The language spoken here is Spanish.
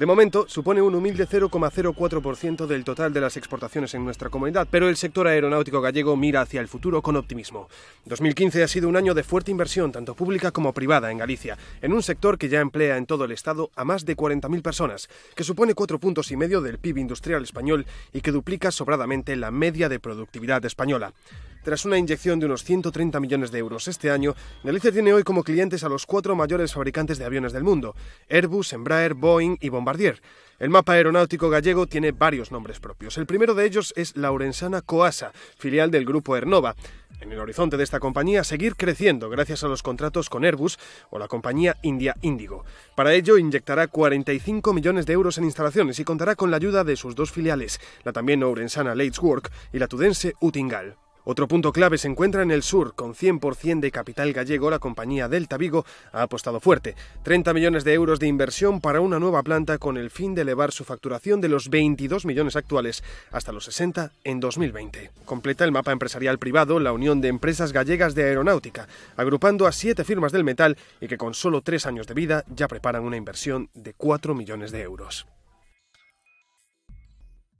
De momento, supone un humilde 0,04% del total de las exportaciones en nuestra comunidad, pero el sector aeronáutico gallego mira hacia el futuro con optimismo. 2015 ha sido un año de fuerte inversión, tanto pública como privada, en Galicia, en un sector que ya emplea en todo el Estado a más de 40.000 personas, que supone cuatro puntos y medio del PIB industrial español y que duplica sobradamente la media de productividad española. Tras una inyección de unos 130 millones de euros este año, Galicia tiene hoy como clientes a los cuatro mayores fabricantes de aviones del mundo, Airbus, Embraer, Boeing y Bombardier. El mapa aeronáutico gallego tiene varios nombres propios. El primero de ellos es Laurensana Coasa, filial del grupo Ernova. En el horizonte de esta compañía, seguir creciendo gracias a los contratos con Airbus o la compañía India Indigo. Para ello, inyectará 45 millones de euros en instalaciones y contará con la ayuda de sus dos filiales, la también Orensana Leitz Work y la tudense Utingal. Otro punto clave se encuentra en el sur. Con 100% de capital gallego, la compañía Delta Vigo ha apostado fuerte. 30 millones de euros de inversión para una nueva planta con el fin de elevar su facturación de los 22 millones actuales hasta los 60 en 2020. Completa el mapa empresarial privado la Unión de Empresas Gallegas de Aeronáutica, agrupando a siete firmas del metal y que con solo tres años de vida ya preparan una inversión de 4 millones de euros.